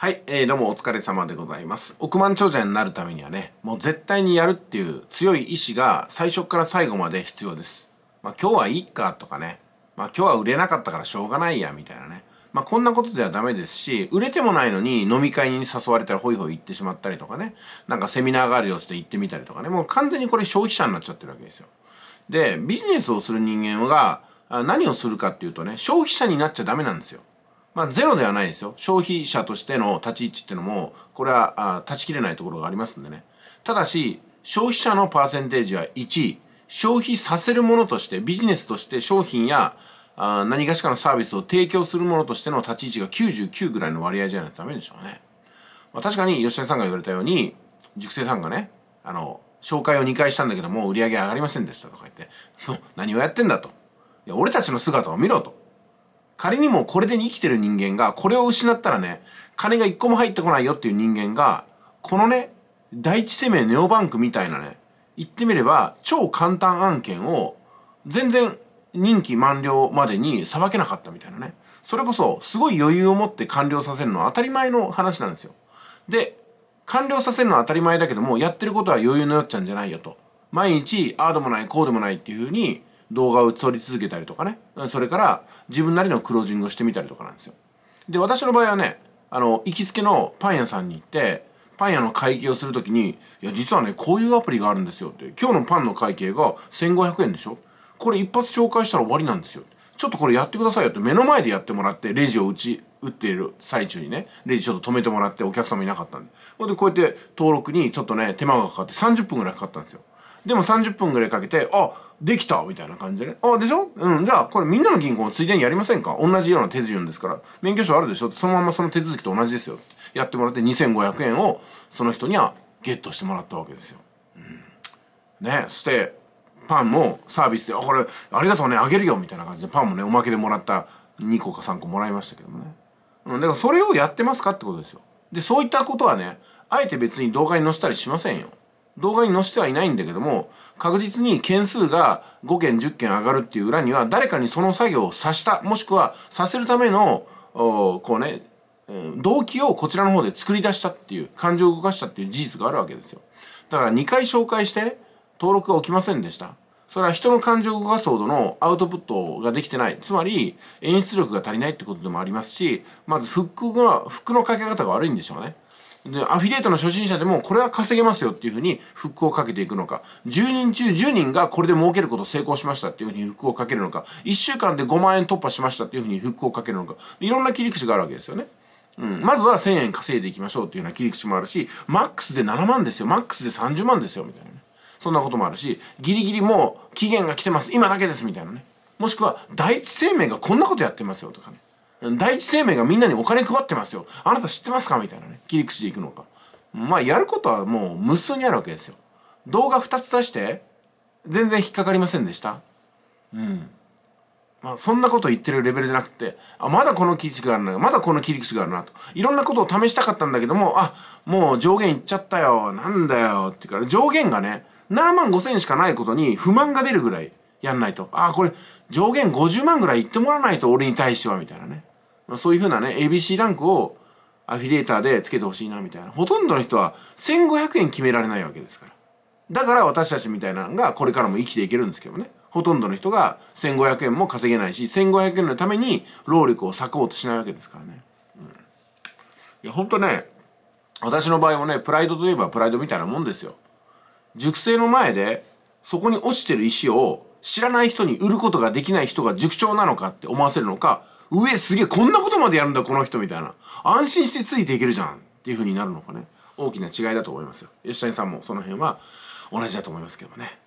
はい、えー、どうもお疲れ様でございます。億万長者になるためにはね、もう絶対にやるっていう強い意志が最初から最後まで必要です。まあ今日はいいかとかね、まあ今日は売れなかったからしょうがないやみたいなね。まあこんなことではダメですし、売れてもないのに飲み会に誘われたらホイホイ行ってしまったりとかね、なんかセミナーがあるよって行ってみたりとかね、もう完全にこれ消費者になっちゃってるわけですよ。で、ビジネスをする人間が何をするかっていうとね、消費者になっちゃダメなんですよ。まあ、ゼロではないですよ。消費者としての立ち位置っていうのも、これは断ち切れないところがありますんでね。ただし、消費者のパーセンテージは1、位。消費させるものとして、ビジネスとして商品やあ何がしかのサービスを提供するものとしての立ち位置が99ぐらいの割合じゃないとダメでしょうね。まあ、確かに吉田さんが言われたように、熟成さんがね、あの、紹介を2回したんだけども売り上げ上がりませんでしたとか言って、何をやってんだと。いや、俺たちの姿を見ろと。仮にもこれで生きてる人間が、これを失ったらね、金が一個も入ってこないよっていう人間が、このね、第一生命ネオバンクみたいなね、言ってみれば、超簡単案件を、全然任期満了までに裁けなかったみたいなね。それこそ、すごい余裕を持って完了させるのは当たり前の話なんですよ。で、完了させるのは当たり前だけども、やってることは余裕のよっちゃんじゃないよと。毎日、ああでもない、こうでもないっていうふうに、動画を撮り続けたりとかねそれから自分なりのクロージングをしてみたりとかなんですよで私の場合はねあの行きつけのパン屋さんに行ってパン屋の会計をするときに「いや実はねこういうアプリがあるんですよ」って「今日のパンの会計が1500円でしょこれ一発紹介したら終わりなんですよ」ちょっとこれやってくださいよって目の前でやってもらってレジを打ち打っている最中にねレジちょっと止めてもらってお客様いなかったんでほんでこうやって登録にちょっとね手間がかかって30分ぐらいかかったんですよでも30分ぐらいかけてあできたみたいな感じでね。あ、でしょうん。じゃあ、これみんなの銀行もついでにやりませんか同じような手順ですから。免許証あるでしょそのままその手続きと同じですよ。やってもらって2500円をその人にはゲットしてもらったわけですよ。うん、ね。そして、パンもサービスで、あ、これありがとうね、あげるよみたいな感じで、パンもね、おまけでもらった2個か3個もらいましたけどもね。うん。だからそれをやってますかってことですよ。で、そういったことはね、あえて別に動画に載せたりしませんよ。動画に載せてはいないんだけども確実に件数が5件10件上がるっていう裏には誰かにその作業をさしたもしくはさせるためのこうね動機をこちらの方で作り出したっていう感情を動かしたっていう事実があるわけですよだから2回紹介して登録が起きませんでしたそれは人の感情を動かすほどのアウトプットができてない。つまり、演出力が足りないってことでもありますし、まずフックの、フックのかけ方が悪いんでしょうね。で、アフィリエイトの初心者でもこれは稼げますよっていうふうにフックをかけていくのか、10人中10人がこれで儲けること成功しましたっていうふうにフックをかけるのか、1週間で5万円突破しましたっていうふうにフックをかけるのか、いろんな切り口があるわけですよね。うん、まずは1000円稼いでいきましょうっていうような切り口もあるし、マックスで7万ですよ、マックスで30万ですよ、みたいなね。そんなこともあるし、ギリギリもう期限が来てます、今だけです、みたいなね。もしくは、第一生命がこんなことやってますよとかね。第一生命がみんなにお金配ってますよ。あなた知ってますかみたいなね。切り口でいくのか。まあ、やることはもう無数にあるわけですよ。動画二つ出して、全然引っかかりませんでした。うん。まあ、そんなこと言ってるレベルじゃなくて、あ、まだこの切り口があるな、まだこの切り口があるなと。いろんなことを試したかったんだけども、あ、もう上限いっちゃったよ、なんだよ、ってから、上限がね、7万5千しかないことに不満が出るぐらいやんないと。あ、これ、上限50万ぐらい言ってもらわないと、俺に対しては、みたいなね。そういうふうなね、ABC ランクをアフィリエーターでつけてほしいなみたいな。ほとんどの人は1500円決められないわけですから。だから私たちみたいなのがこれからも生きていけるんですけどね。ほとんどの人が1500円も稼げないし、1500円のために労力を割こうとしないわけですからね。うん、いや、ほんとね、私の場合もね、プライドといえばプライドみたいなもんですよ。熟成の前で、そこに落ちてる石を知らない人に売ることができない人が塾長なのかって思わせるのか、上すげえこんなことまでやるんだこの人みたいな安心してついていけるじゃんっていう風になるのかね大きな違いだと思いますよ吉谷さんもその辺は同じだと思いますけどもね